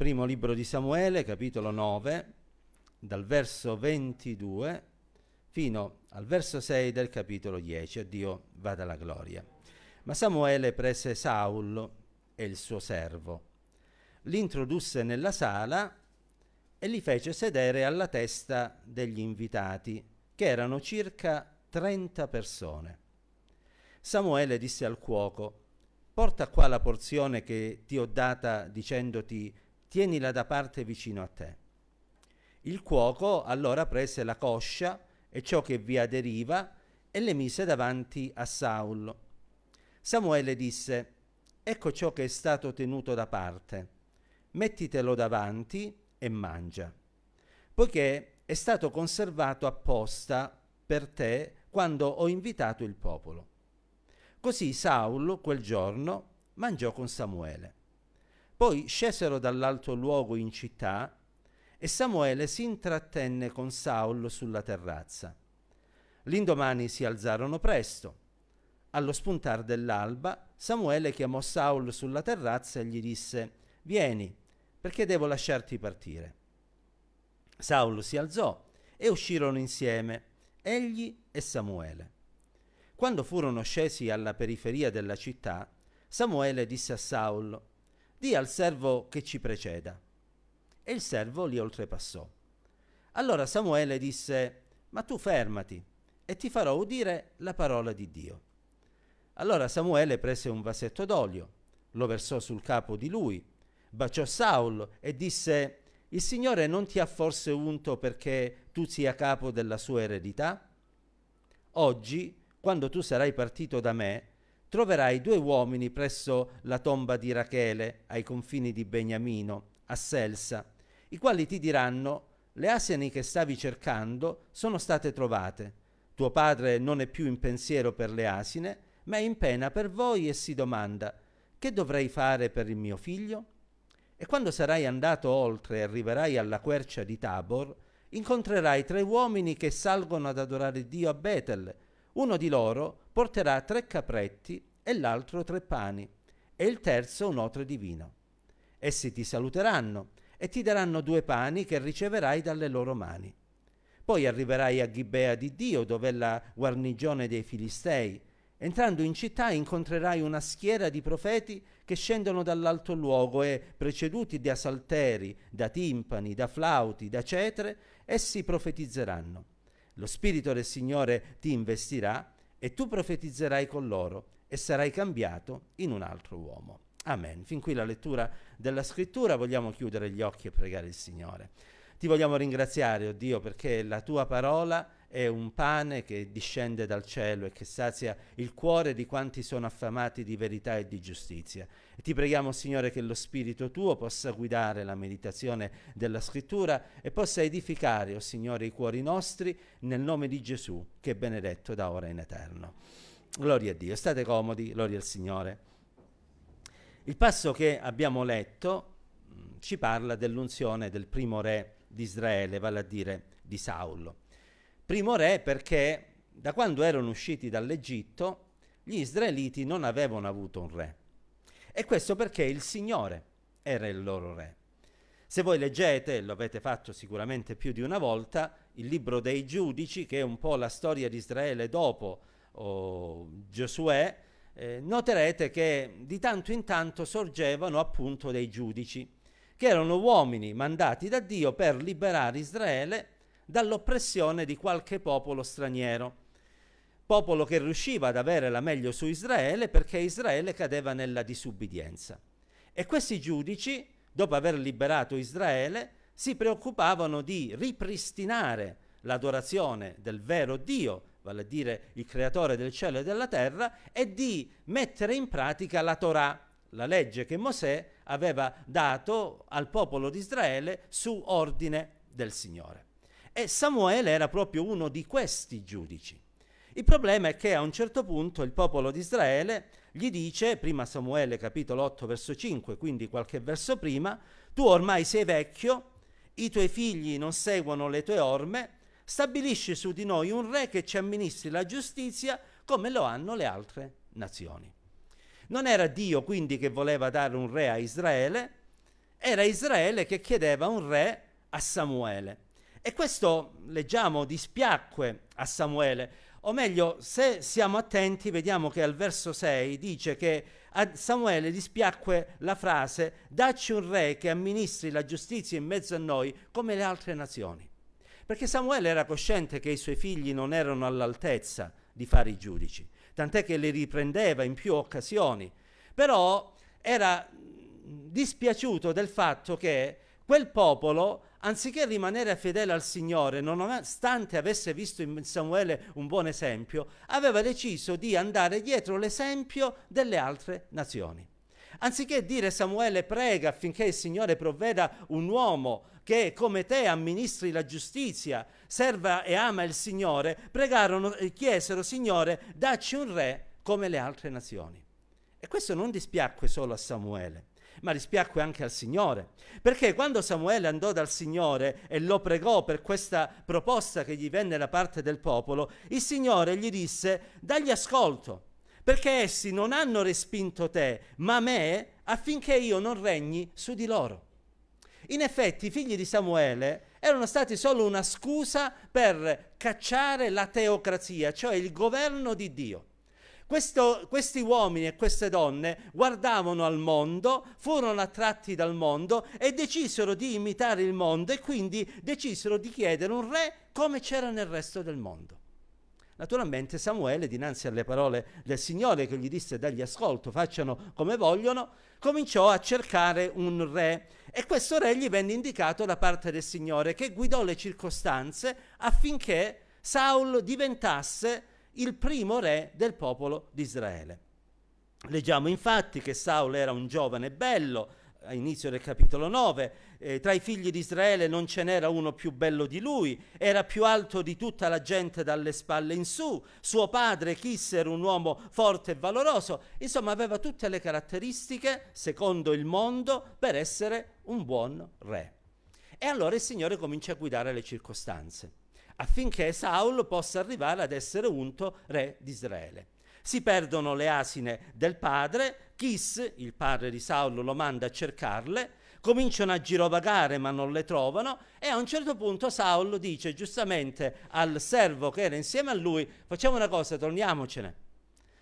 primo libro di Samuele, capitolo 9, dal verso 22 fino al verso 6 del capitolo 10, a Dio vada la gloria. Ma Samuele prese Saul e il suo servo, l'introdusse nella sala e li fece sedere alla testa degli invitati, che erano circa 30 persone. Samuele disse al cuoco, porta qua la porzione che ti ho data dicendoti tienila da parte vicino a te. Il cuoco allora prese la coscia e ciò che vi aderiva e le mise davanti a Saul. Samuele disse, ecco ciò che è stato tenuto da parte, mettitelo davanti e mangia, poiché è stato conservato apposta per te quando ho invitato il popolo. Così Saul quel giorno mangiò con Samuele. Poi scesero dall'alto luogo in città e Samuele si intrattenne con Saul sulla terrazza. L'indomani si alzarono presto. Allo spuntar dell'alba, Samuele chiamò Saul sulla terrazza e gli disse: Vieni, perché devo lasciarti partire. Saul si alzò e uscirono insieme, egli e Samuele. Quando furono scesi alla periferia della città, Samuele disse a Saul: di al servo che ci preceda. E il servo li oltrepassò. Allora Samuele disse, ma tu fermati e ti farò udire la parola di Dio. Allora Samuele prese un vasetto d'olio, lo versò sul capo di lui, baciò Saul e disse, il Signore non ti ha forse unto perché tu sia capo della sua eredità? Oggi, quando tu sarai partito da me, troverai due uomini presso la tomba di Rachele, ai confini di Beniamino, a Selsa, i quali ti diranno le asini che stavi cercando sono state trovate. Tuo padre non è più in pensiero per le asine, ma è in pena per voi e si domanda che dovrei fare per il mio figlio? E quando sarai andato oltre e arriverai alla quercia di Tabor, incontrerai tre uomini che salgono ad adorare Dio a Betel, uno di loro porterà tre capretti e l'altro tre pani, e il terzo un otre di vino. Essi ti saluteranno e ti daranno due pani che riceverai dalle loro mani. Poi arriverai a Gibea di Dio, dove è la guarnigione dei Filistei. Entrando in città incontrerai una schiera di profeti che scendono dall'alto luogo e, preceduti da salteri, da timpani, da flauti, da cetre, essi profetizzeranno. Lo Spirito del Signore ti investirà e tu profetizzerai con loro e sarai cambiato in un altro uomo. Amen. Fin qui la lettura della scrittura, vogliamo chiudere gli occhi e pregare il Signore. Ti vogliamo ringraziare, oh Dio, perché la tua parola è un pane che discende dal cielo e che sazia il cuore di quanti sono affamati di verità e di giustizia. E ti preghiamo, Signore, che lo Spirito tuo possa guidare la meditazione della Scrittura e possa edificare, o oh Signore, i cuori nostri nel nome di Gesù, che è benedetto da ora in eterno. Gloria a Dio. State comodi, gloria al Signore. Il passo che abbiamo letto mm, ci parla dell'unzione del primo re di Israele, vale a dire di Saulo. Primo re perché da quando erano usciti dall'Egitto gli israeliti non avevano avuto un re. E questo perché il Signore era il loro re. Se voi leggete, e lo avete fatto sicuramente più di una volta, il libro dei giudici, che è un po' la storia di Israele dopo oh, Giosuè, eh, noterete che di tanto in tanto sorgevano appunto dei giudici, che erano uomini mandati da Dio per liberare Israele dall'oppressione di qualche popolo straniero, popolo che riusciva ad avere la meglio su Israele perché Israele cadeva nella disubbidienza. E questi giudici, dopo aver liberato Israele, si preoccupavano di ripristinare l'adorazione del vero Dio, vale a dire il creatore del cielo e della terra, e di mettere in pratica la Torah, la legge che Mosè aveva dato al popolo di Israele su ordine del Signore. E Samuele era proprio uno di questi giudici. Il problema è che a un certo punto il popolo di Israele gli dice, prima Samuele capitolo 8 verso 5, quindi qualche verso prima, tu ormai sei vecchio, i tuoi figli non seguono le tue orme, stabilisci su di noi un re che ci amministri la giustizia come lo hanno le altre nazioni. Non era Dio quindi che voleva dare un re a Israele, era Israele che chiedeva un re a Samuele. E questo, leggiamo, dispiacque a Samuele. O meglio, se siamo attenti, vediamo che al verso 6 dice che a Samuele dispiacque la frase «Dacci un re che amministri la giustizia in mezzo a noi come le altre nazioni». Perché Samuele era cosciente che i suoi figli non erano all'altezza di fare i giudici, tant'è che li riprendeva in più occasioni. Però era dispiaciuto del fatto che Quel popolo, anziché rimanere fedele al Signore, nonostante avesse visto in Samuele un buon esempio, aveva deciso di andare dietro l'esempio delle altre nazioni. Anziché dire Samuele prega affinché il Signore provveda un uomo che come te amministri la giustizia, serva e ama il Signore, pregarono e chiesero Signore dacci un re come le altre nazioni. E questo non dispiacque solo a Samuele, ma rispiacque anche al Signore. Perché quando Samuele andò dal Signore e lo pregò per questa proposta che gli venne da parte del popolo, il Signore gli disse, dagli ascolto, perché essi non hanno respinto te, ma me, affinché io non regni su di loro. In effetti i figli di Samuele erano stati solo una scusa per cacciare la teocrazia, cioè il governo di Dio. Questo, questi uomini e queste donne guardavano al mondo, furono attratti dal mondo e decisero di imitare il mondo e quindi decisero di chiedere un re come c'era nel resto del mondo. Naturalmente Samuele, dinanzi alle parole del Signore che gli disse dagli ascolto, facciano come vogliono, cominciò a cercare un re e questo re gli venne indicato da parte del Signore che guidò le circostanze affinché Saul diventasse re il primo re del popolo di Israele. Leggiamo infatti che Saul era un giovane bello, all'inizio del capitolo 9, eh, tra i figli di Israele non ce n'era uno più bello di lui, era più alto di tutta la gente dalle spalle in su, suo padre era un uomo forte e valoroso, insomma aveva tutte le caratteristiche, secondo il mondo, per essere un buon re. E allora il Signore comincia a guidare le circostanze affinché Saul possa arrivare ad essere unto re di Israele. Si perdono le asine del padre, Chis, il padre di Saul, lo manda a cercarle, cominciano a girovagare ma non le trovano e a un certo punto Saul dice giustamente al servo che era insieme a lui facciamo una cosa, torniamocene,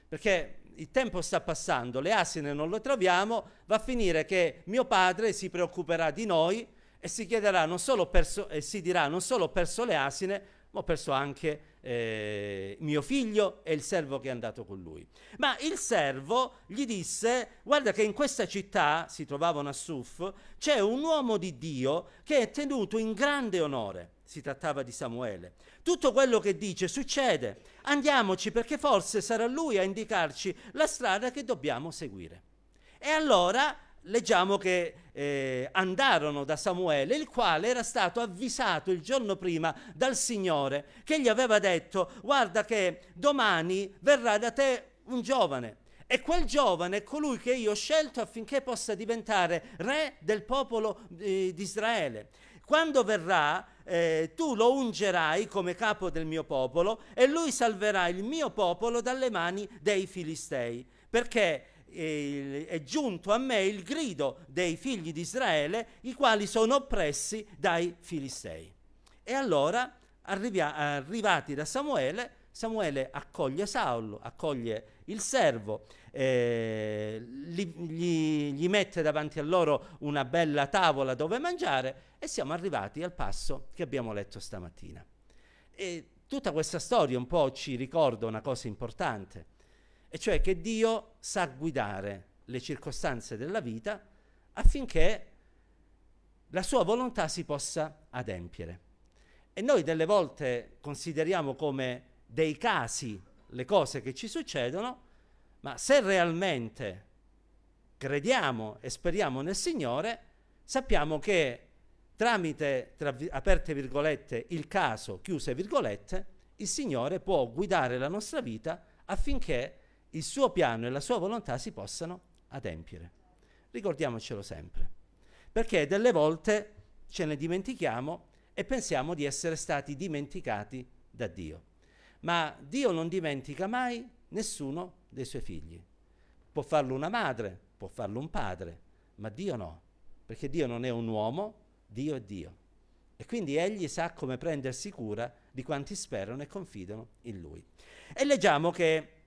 perché il tempo sta passando, le asine non le troviamo, va a finire che mio padre si preoccuperà di noi, e si, chiederà non solo perso, e si dirà non solo ho perso le asine, ma ho perso anche eh, mio figlio e il servo che è andato con lui. Ma il servo gli disse, guarda che in questa città, si trovava Nassuf, c'è un uomo di Dio che è tenuto in grande onore. Si trattava di Samuele. Tutto quello che dice succede. Andiamoci perché forse sarà lui a indicarci la strada che dobbiamo seguire. E allora leggiamo che eh, andarono da Samuele, il quale era stato avvisato il giorno prima dal Signore, che gli aveva detto, guarda che domani verrà da te un giovane. E quel giovane è colui che io ho scelto affinché possa diventare re del popolo eh, di Israele. Quando verrà, eh, tu lo ungerai come capo del mio popolo e lui salverà il mio popolo dalle mani dei filistei. Perché eh, è giunto a me il grido dei figli di Israele, i quali sono oppressi dai Filistei. E allora, arrivia, arrivati da Samuele, Samuele accoglie Saulo, accoglie il servo, eh, gli, gli, gli, mette davanti a loro una bella tavola dove mangiare e siamo arrivati al passo che abbiamo letto stamattina. E tutta questa storia un po' ci ricorda una cosa importante e cioè che Dio sa guidare le circostanze della vita affinché la sua volontà si possa adempiere. E noi delle volte consideriamo come dei casi le cose che ci succedono, ma se realmente crediamo e speriamo nel Signore, sappiamo che tramite, tra aperte virgolette, il caso, chiuse virgolette, il Signore può guidare la nostra vita affinché il suo piano e la sua volontà si possano adempiere. Ricordiamocelo sempre, perché delle volte ce ne dimentichiamo e pensiamo di essere stati dimenticati da Dio. Ma Dio non dimentica mai nessuno dei suoi figli. Può farlo una madre, può farlo un padre, ma Dio no, perché Dio non è un uomo, Dio è Dio. E quindi egli sa come prendersi cura di quanti sperano e confidano in lui. E leggiamo che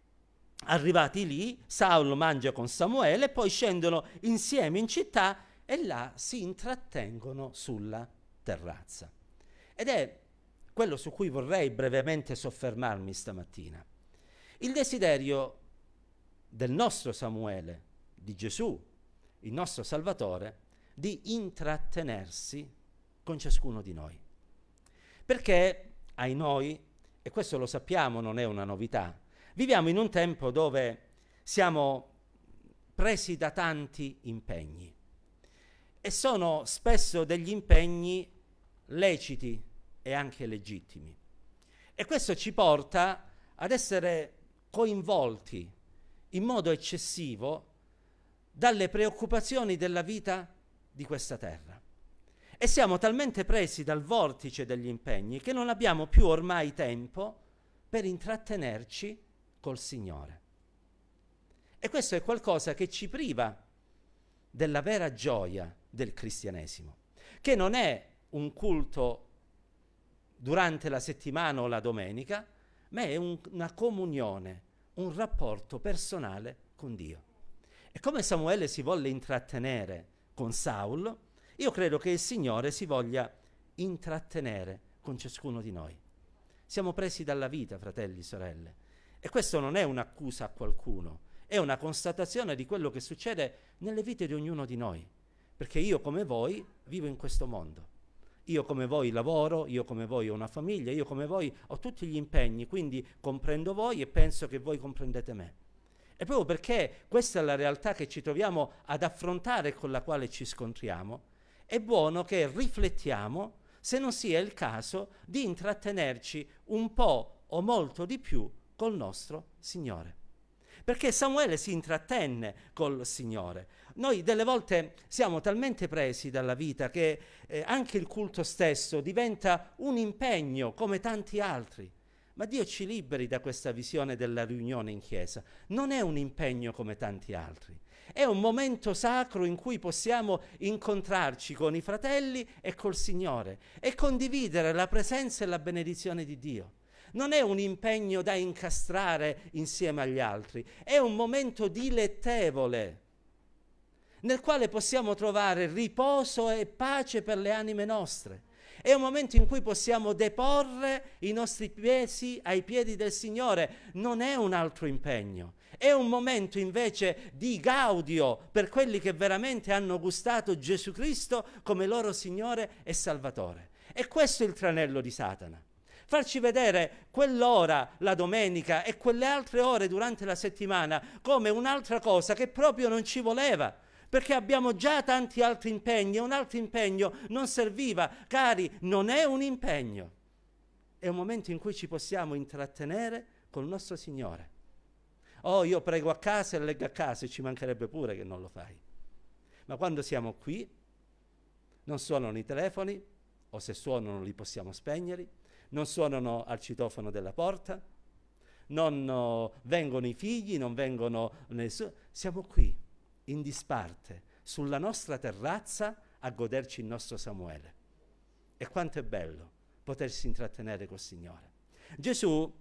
Arrivati lì, Saulo mangia con Samuele, poi scendono insieme in città e là si intrattengono sulla terrazza. Ed è quello su cui vorrei brevemente soffermarmi stamattina. Il desiderio del nostro Samuele, di Gesù, il nostro Salvatore, di intrattenersi con ciascuno di noi. Perché ai noi, e questo lo sappiamo non è una novità, Viviamo in un tempo dove siamo presi da tanti impegni e sono spesso degli impegni leciti e anche legittimi. E questo ci porta ad essere coinvolti in modo eccessivo dalle preoccupazioni della vita di questa terra. E siamo talmente presi dal vortice degli impegni che non abbiamo più ormai tempo per intrattenerci col Signore. E questo è qualcosa che ci priva della vera gioia del cristianesimo, che non è un culto durante la settimana o la domenica, ma è un, una comunione, un rapporto personale con Dio. E come Samuele si volle intrattenere con Saul, io credo che il Signore si voglia intrattenere con ciascuno di noi. Siamo presi dalla vita, fratelli e sorelle. E questo non è un'accusa a qualcuno, è una constatazione di quello che succede nelle vite di ognuno di noi. Perché io come voi vivo in questo mondo. Io come voi lavoro, io come voi ho una famiglia, io come voi ho tutti gli impegni, quindi comprendo voi e penso che voi comprendete me. E proprio perché questa è la realtà che ci troviamo ad affrontare e con la quale ci scontriamo, è buono che riflettiamo se non sia il caso di intrattenerci un po' o molto di più col nostro Signore. Perché Samuele si intrattenne col Signore. Noi delle volte siamo talmente presi dalla vita che eh, anche il culto stesso diventa un impegno come tanti altri. Ma Dio ci liberi da questa visione della riunione in chiesa. Non è un impegno come tanti altri. È un momento sacro in cui possiamo incontrarci con i fratelli e col Signore e condividere la presenza e la benedizione di Dio non è un impegno da incastrare insieme agli altri, è un momento dilettevole nel quale possiamo trovare riposo e pace per le anime nostre. È un momento in cui possiamo deporre i nostri pesi ai piedi del Signore, non è un altro impegno. È un momento invece di gaudio per quelli che veramente hanno gustato Gesù Cristo come loro Signore e Salvatore. E questo è il tranello di Satana farci vedere quell'ora la domenica e quelle altre ore durante la settimana come un'altra cosa che proprio non ci voleva perché abbiamo già tanti altri impegni e un altro impegno non serviva. Cari, non è un impegno. È un momento in cui ci possiamo intrattenere con il nostro Signore. Oh, io prego a casa e leggo a casa e ci mancherebbe pure che non lo fai. Ma quando siamo qui, non suonano i telefoni, o se suonano li possiamo spegnere, non suonano al citofono della porta, non eh, vengono i figli, non vengono nessuno. Siamo qui, in disparte, sulla nostra terrazza a goderci il nostro Samuele. E quanto è bello potersi intrattenere col Signore. Gesù,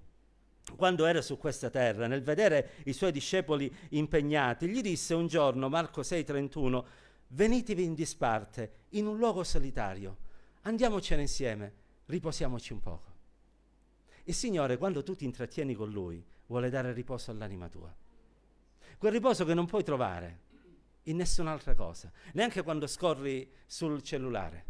quando era su questa terra, nel vedere i suoi discepoli impegnati, gli disse un giorno, Marco 6:31, venitevi in disparte, in un luogo solitario, andiamocene insieme, riposiamoci un poco. Il Signore, quando tu ti intrattieni con Lui, vuole dare riposo all'anima tua. Quel riposo che non puoi trovare in nessun'altra cosa, neanche quando scorri sul cellulare,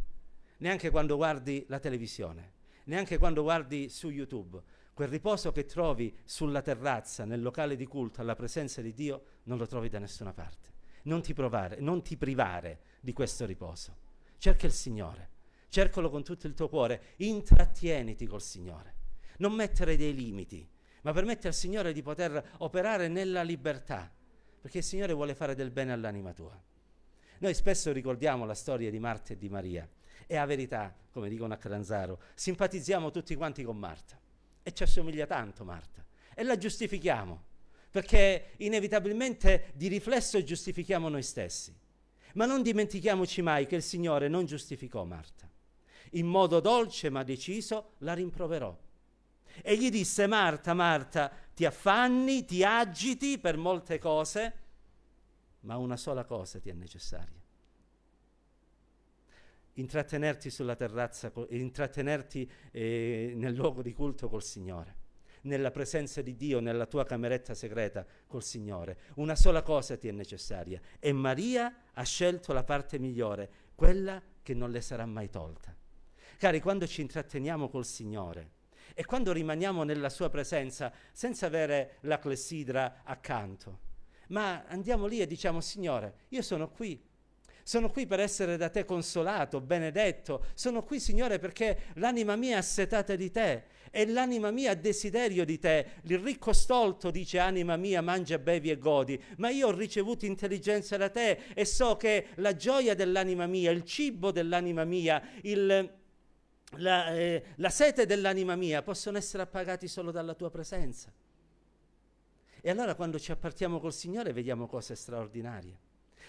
neanche quando guardi la televisione, neanche quando guardi su YouTube. Quel riposo che trovi sulla terrazza, nel locale di culto, alla presenza di Dio, non lo trovi da nessuna parte. Non ti provare, non ti privare di questo riposo. Cerca il Signore cercalo con tutto il tuo cuore, intrattieniti col Signore, non mettere dei limiti, ma permette al Signore di poter operare nella libertà, perché il Signore vuole fare del bene all'anima tua. Noi spesso ricordiamo la storia di Marta e di Maria e a verità, come dicono a Caranzaro, simpatizziamo tutti quanti con Marta e ci assomiglia tanto Marta e la giustifichiamo perché inevitabilmente di riflesso giustifichiamo noi stessi. Ma non dimentichiamoci mai che il Signore non giustificò Marta. In modo dolce ma deciso la rimproverò. E gli disse, Marta, Marta, ti affanni, ti agiti per molte cose, ma una sola cosa ti è necessaria. Intrattenerti sulla terrazza, intrattenerti eh, nel luogo di culto col Signore, nella presenza di Dio, nella tua cameretta segreta col Signore. Una sola cosa ti è necessaria. E Maria ha scelto la parte migliore, quella che non le sarà mai tolta. Cari, quando ci intratteniamo col Signore e quando rimaniamo nella Sua presenza senza avere la clessidra accanto, ma andiamo lì e diciamo, Signore, io sono qui, sono qui per essere da te consolato, benedetto. Sono qui, Signore, perché l'anima mia è assetata di te e l'anima mia ha desiderio di te. Il ricco stolto dice: Anima mia, mangia, bevi e godi. Ma io ho ricevuto intelligenza da te e so che la gioia dell'anima mia, il cibo dell'anima mia, il la, eh, la sete dell'anima mia possono essere appagati solo dalla tua presenza. E allora quando ci appartiamo col Signore vediamo cose straordinarie.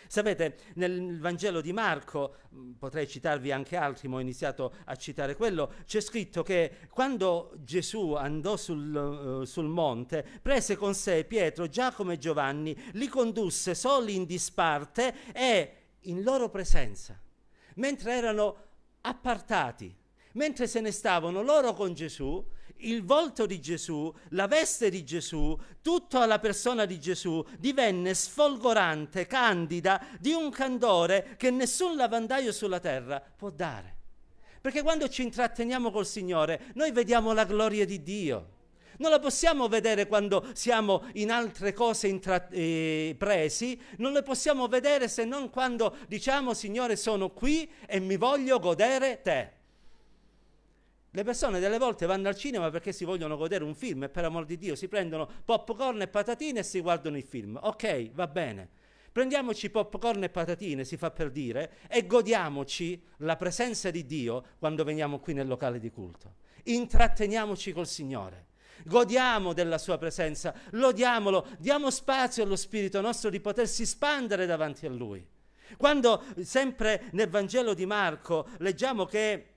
Sapete, nel Vangelo di Marco, mm, potrei citarvi anche altri, ma ho iniziato a citare quello, c'è scritto che quando Gesù andò sul, uh, sul, monte, prese con sé Pietro, Giacomo e Giovanni, li condusse soli in disparte e in loro presenza, mentre erano appartati Mentre se ne stavano loro con Gesù, il volto di Gesù, la veste di Gesù, tutta la persona di Gesù divenne sfolgorante, candida, di un candore che nessun lavandaio sulla terra può dare. Perché quando ci intratteniamo col Signore, noi vediamo la gloria di Dio. Non la possiamo vedere quando siamo in altre cose intra- eh, presi, non le possiamo vedere se non quando diciamo Signore sono qui e mi voglio godere te. Le persone delle volte vanno al cinema perché si vogliono godere un film e per amor di Dio si prendono popcorn e patatine e si guardano il film. Ok, va bene. Prendiamoci popcorn e patatine, si fa per dire, e godiamoci la presenza di Dio quando veniamo qui nel locale di culto. Intratteniamoci col Signore. Godiamo della sua presenza, lodiamolo, diamo spazio allo Spirito nostro di potersi espandere davanti a Lui. Quando sempre nel Vangelo di Marco leggiamo che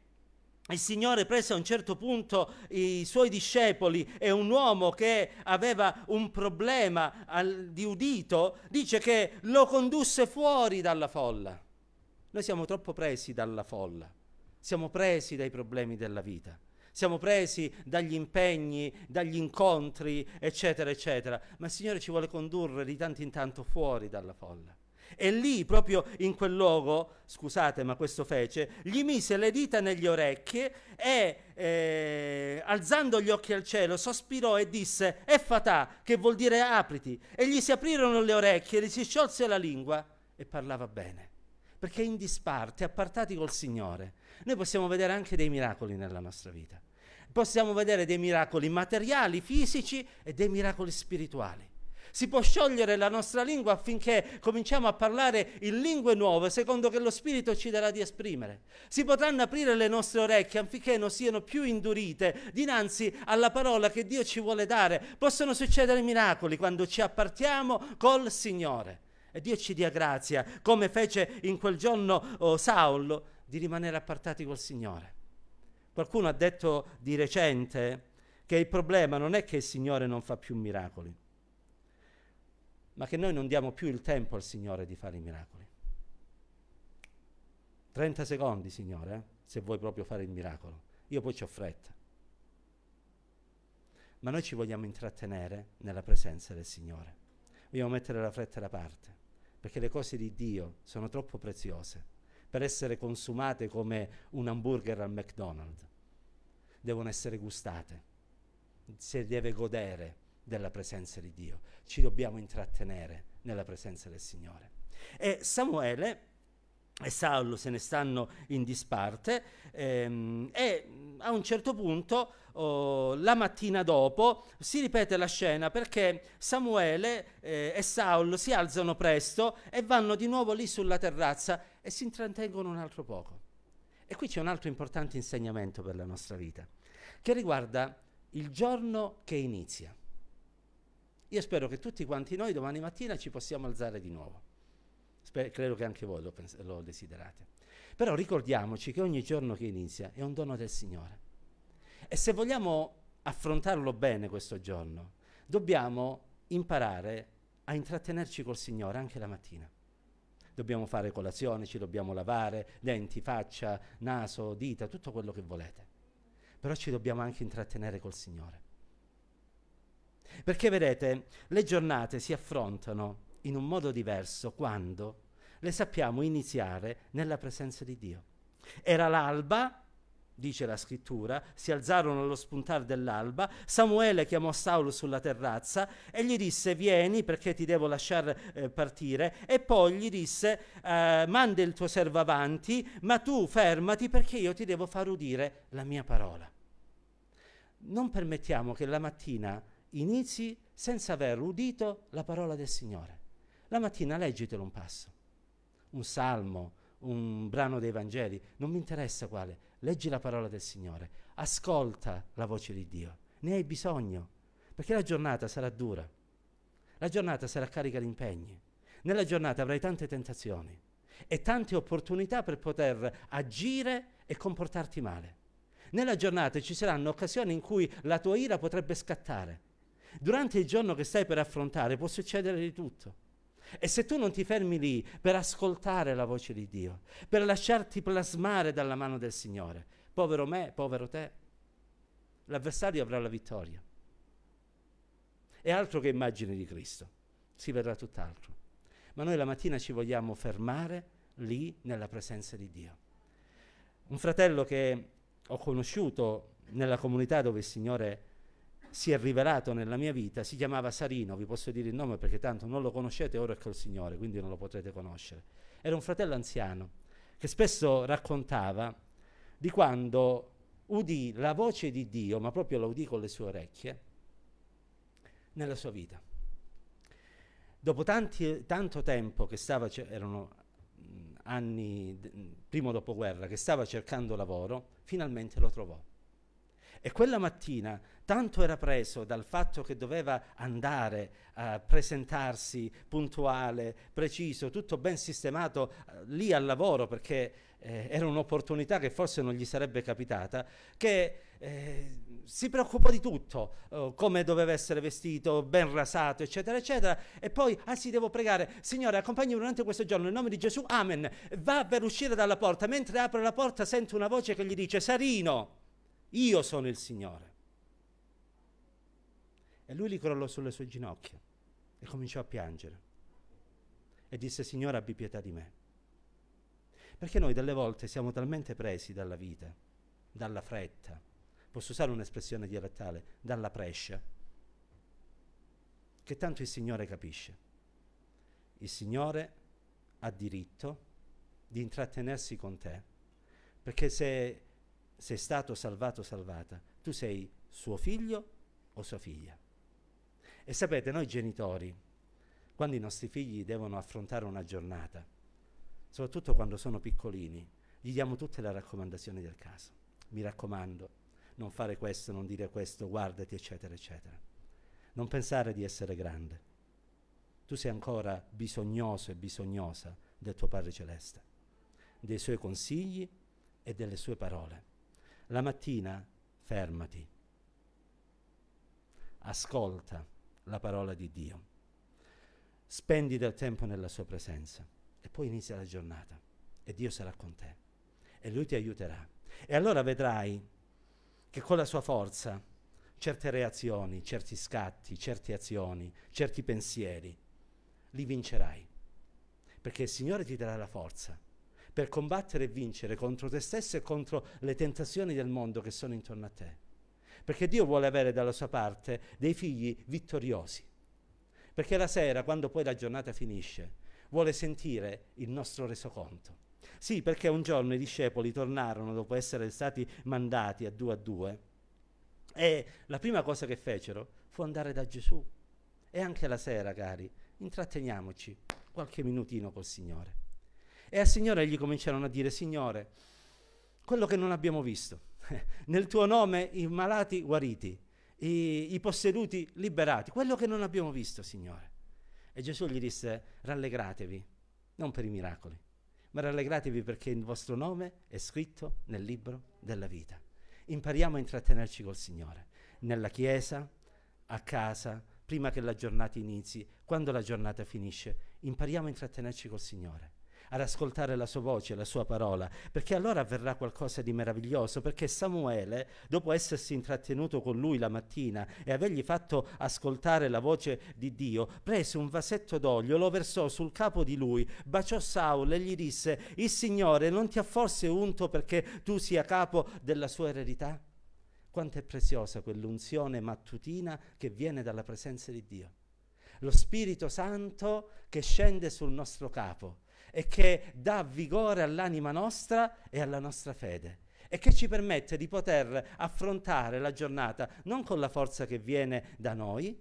il Signore prese a un certo punto i suoi discepoli e un uomo che aveva un problema al, di udito dice che lo condusse fuori dalla folla. Noi siamo troppo presi dalla folla, siamo presi dai problemi della vita, siamo presi dagli impegni, dagli incontri, eccetera, eccetera. Ma il Signore ci vuole condurre di tanto in tanto fuori dalla folla e lì, proprio in quel luogo, scusate ma questo fece, gli mise le dita negli orecchi e, eh, alzando gli occhi al cielo, sospirò e disse, è fatà, che vuol dire apriti. E gli si aprirono le orecchie, gli si sciolse la lingua e parlava bene. Perché in disparte, appartati col Signore, noi possiamo vedere anche dei miracoli nella nostra vita. Possiamo vedere dei miracoli materiali, fisici e dei miracoli spirituali. Si può sciogliere la nostra lingua affinché cominciamo a parlare in lingue nuove, secondo che lo Spirito ci darà di esprimere. Si potranno aprire le nostre orecchie affinché non siano più indurite dinanzi alla parola che Dio ci vuole dare. Possono succedere miracoli quando ci appartiamo col Signore. E Dio ci dia grazia, come fece in quel giorno oh, Saulo, di rimanere appartati col Signore. Qualcuno ha detto di recente che il problema non è che il Signore non fa più miracoli, ma che noi non diamo più il tempo al Signore di fare i miracoli. 30 secondi, Signore, eh, se vuoi proprio fare il miracolo. Io poi ci ho fretta. Ma noi ci vogliamo intrattenere nella presenza del Signore. Vogliamo mettere la fretta da parte, perché le cose di Dio sono troppo preziose per essere consumate come un hamburger al McDonald's. Devono essere gustate, si deve godere della presenza di Dio, ci dobbiamo intrattenere nella presenza del Signore. E Samuele e Saulo se ne stanno in disparte ehm, e a un certo punto oh, la mattina dopo si ripete la scena perché Samuele eh, e Saulo si alzano presto e vanno di nuovo lì sulla terrazza e si intrattengono un altro poco. E qui c'è un altro importante insegnamento per la nostra vita che riguarda il giorno che inizia. Io spero che tutti quanti noi domani mattina ci possiamo alzare di nuovo. Sper- credo che anche voi lo, pens- lo desiderate. Però ricordiamoci che ogni giorno che inizia è un dono del Signore. E se vogliamo affrontarlo bene questo giorno, dobbiamo imparare a intrattenerci col Signore anche la mattina. Dobbiamo fare colazione, ci dobbiamo lavare, denti, faccia, naso, dita, tutto quello che volete. Però ci dobbiamo anche intrattenere col Signore. Perché vedete, le giornate si affrontano in un modo diverso quando le sappiamo iniziare nella presenza di Dio. Era l'alba, dice la scrittura, si alzarono allo spuntare dell'alba, Samuele chiamò Saulo sulla terrazza e gli disse vieni perché ti devo lasciare eh, partire e poi gli disse eh, manda il tuo servo avanti ma tu fermati perché io ti devo far udire la mia parola. Non permettiamo che la mattina inizi senza aver udito la parola del Signore. La mattina leggitelo un passo, un salmo, un brano dei Vangeli, non mi interessa quale, leggi la parola del Signore, ascolta la voce di Dio, ne hai bisogno, perché la giornata sarà dura, la giornata sarà carica di impegni, nella giornata avrai tante tentazioni e tante opportunità per poter agire e comportarti male. Nella giornata ci saranno occasioni in cui la tua ira potrebbe scattare, Durante il giorno che stai per affrontare può succedere di tutto. E se tu non ti fermi lì per ascoltare la voce di Dio, per lasciarti plasmare dalla mano del Signore, povero me, povero te, l'avversario avrà la vittoria. È altro che immagine di Cristo, si vedrà tutt'altro. Ma noi la mattina ci vogliamo fermare lì nella presenza di Dio. Un fratello che ho conosciuto nella comunità dove il Signore si è rivelato nella mia vita, si chiamava Sarino, vi posso dire il nome perché tanto non lo conoscete, ora è col Signore, quindi non lo potrete conoscere. Era un fratello anziano che spesso raccontava di quando udì la voce di Dio, ma proprio la udì con le sue orecchie, nella sua vita. Dopo tanti, tanto tempo che stava, erano anni, primo dopoguerra, che stava cercando lavoro, finalmente lo trovò e quella mattina tanto era preso dal fatto che doveva andare a presentarsi puntuale, preciso, tutto ben sistemato eh, lì al lavoro perché eh, era un'opportunità che forse non gli sarebbe capitata, che eh, si preoccupò di tutto, eh, come doveva essere vestito, ben rasato, eccetera, eccetera, e poi, ah sì, devo pregare, Signore, accompagni durante questo giorno, in nome di Gesù, amen, va per uscire dalla porta, mentre apre la porta sento una voce che gli dice, Sarino, io sono il Signore. E lui li crollò sulle sue ginocchia e cominciò a piangere. E disse, Signore, abbi pietà di me. Perché noi delle volte siamo talmente presi dalla vita, dalla fretta, posso usare un'espressione dialettale, dalla prescia, che tanto il Signore capisce. Il Signore ha diritto di intrattenersi con te, perché se sei stato salvato o salvata, tu sei suo figlio o sua figlia. E sapete, noi genitori, quando i nostri figli devono affrontare una giornata, soprattutto quando sono piccolini, gli diamo tutte le raccomandazioni del caso. Mi raccomando, non fare questo, non dire questo, guardati, eccetera, eccetera. Non pensare di essere grande. Tu sei ancora bisognoso e bisognosa del tuo Padre Celeste, dei suoi consigli e delle sue parole. La mattina fermati, ascolta la parola di Dio, spendi del tempo nella sua presenza e poi inizia la giornata e Dio sarà con te e lui ti aiuterà. E allora vedrai che con la sua forza certe reazioni, certi scatti, certe azioni, certi pensieri, li vincerai, perché il Signore ti darà la forza per combattere e vincere contro te stesso e contro le tentazioni del mondo che sono intorno a te. Perché Dio vuole avere dalla sua parte dei figli vittoriosi. Perché la sera, quando poi la giornata finisce, vuole sentire il nostro resoconto. Sì, perché un giorno i discepoli tornarono dopo essere stati mandati a due a due e la prima cosa che fecero fu andare da Gesù. E anche la sera, cari, intratteniamoci qualche minutino col Signore. E al Signore gli cominciarono a dire, Signore, quello che non abbiamo visto, nel tuo nome i malati guariti, i, i posseduti liberati, quello che non abbiamo visto, Signore. E Gesù gli disse, rallegratevi, non per i miracoli, ma rallegratevi perché il vostro nome è scritto nel libro della vita. Impariamo a intrattenerci col Signore, nella Chiesa, a casa, prima che la giornata inizi, quando la giornata finisce, impariamo a intrattenerci col Signore ad ascoltare la sua voce, la sua parola, perché allora avverrà qualcosa di meraviglioso, perché Samuele, dopo essersi intrattenuto con lui la mattina e avergli fatto ascoltare la voce di Dio, prese un vasetto d'olio, lo versò sul capo di lui, baciò Saul e gli disse, il Signore non ti ha forse unto perché tu sia capo della sua eredità? Quanto è preziosa quell'unzione mattutina che viene dalla presenza di Dio. Lo Spirito Santo che scende sul nostro capo e che dà vigore all'anima nostra e alla nostra fede e che ci permette di poter affrontare la giornata non con la forza che viene da noi,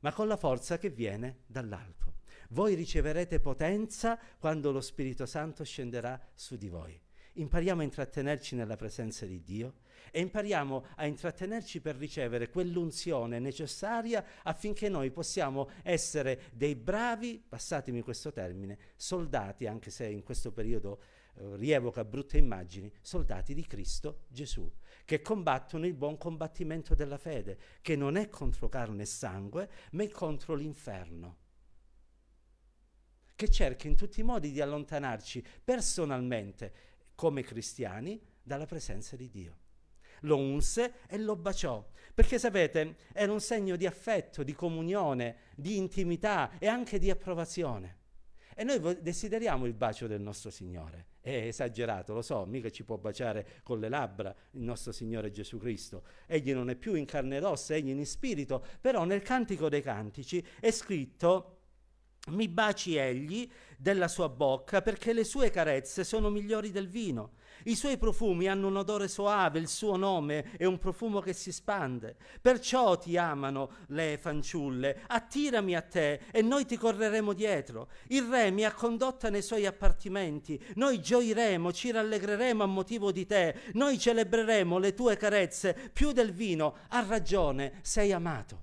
ma con la forza che viene dall'alto. Voi riceverete potenza quando lo Spirito Santo scenderà su di voi impariamo a intrattenerci nella presenza di Dio e impariamo a intrattenerci per ricevere quell'unzione necessaria affinché noi possiamo essere dei bravi, passatemi questo termine, soldati, anche se in questo periodo eh, rievoca brutte immagini, soldati di Cristo Gesù, che combattono il buon combattimento della fede, che non è contro carne e sangue, ma è contro l'inferno che cerca in tutti i modi di allontanarci personalmente come cristiani, dalla presenza di Dio. Lo unse e lo baciò, perché sapete, era un segno di affetto, di comunione, di intimità e anche di approvazione. E noi desideriamo il bacio del nostro Signore. È esagerato, lo so, mica ci può baciare con le labbra il nostro Signore Gesù Cristo. Egli non è più in carne ed ossa, egli in spirito, però nel Cantico dei Cantici è scritto mi baci egli della sua bocca perché le sue carezze sono migliori del vino. I suoi profumi hanno un odore soave, il suo nome è un profumo che si spande. Perciò ti amano le fanciulle, attirami a te e noi ti correremo dietro. Il re mi ha condotta nei suoi appartimenti, noi gioiremo, ci rallegreremo a motivo di te, noi celebreremo le tue carezze più del vino. Ha ragione, sei amato.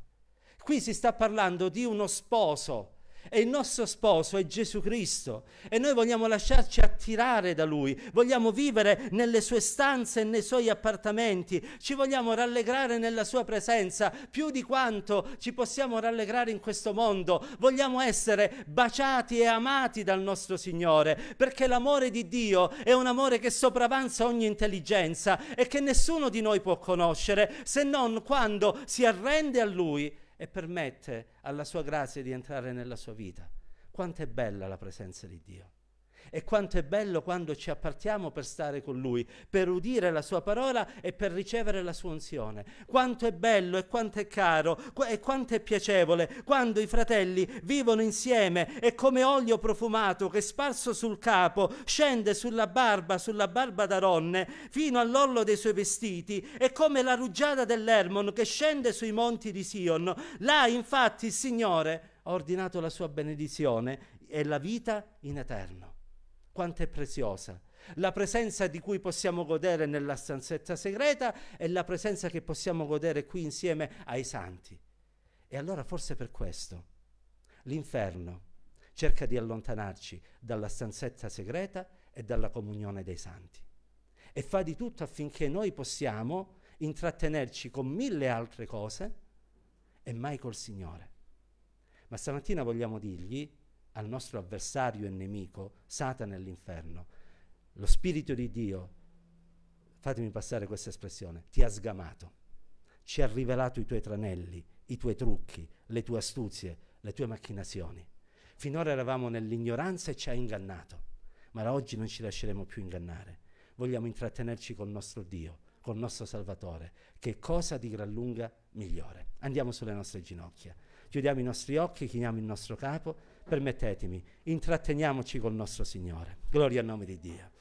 Qui si sta parlando di uno sposo e il nostro sposo è Gesù Cristo e noi vogliamo lasciarci attirare da Lui, vogliamo vivere nelle sue stanze e nei suoi appartamenti, ci vogliamo rallegrare nella sua presenza più di quanto ci possiamo rallegrare in questo mondo, vogliamo essere baciati e amati dal nostro Signore, perché l'amore di Dio è un amore che sopravanza ogni intelligenza e che nessuno di noi può conoscere se non quando si arrende a Lui e permette alla sua grazia di entrare nella sua vita. Quanto è bella la presenza di Dio. E quanto è bello quando ci appartiamo per stare con Lui, per udire la Sua parola e per ricevere la Sua unzione. Quanto è bello e quanto è caro e quanto è piacevole quando i fratelli vivono insieme e come olio profumato che sparso sul capo scende sulla barba, sulla barba d'aronne, fino all'orlo dei suoi vestiti, e come la rugiada dell'Ermon che scende sui monti di Sion. Là infatti il Signore ha ordinato la sua benedizione e la vita in eterno quanto è preziosa. La presenza di cui possiamo godere nella stanzetta segreta e la presenza che possiamo godere qui insieme ai santi. E allora forse per questo l'inferno cerca di allontanarci dalla stanzetta segreta e dalla comunione dei santi. E fa di tutto affinché noi possiamo intrattenerci con mille altre cose e mai col Signore. Ma stamattina vogliamo dirgli al nostro avversario e nemico, Satana nell'inferno. Lo Spirito di Dio, fatemi passare questa espressione, ti ha sgamato, ci ha rivelato i tuoi tranelli, i tuoi trucchi, le tue astuzie, le tue macchinazioni. Finora eravamo nell'ignoranza e ci ha ingannato, ma da oggi non ci lasceremo più ingannare. Vogliamo intrattenerci col nostro Dio, col nostro Salvatore, che è cosa di gran lunga migliore. Andiamo sulle nostre ginocchia, chiudiamo i nostri occhi, chiniamo il nostro capo permettetemi, intratteniamoci col nostro Signore. Gloria al nome di Dio.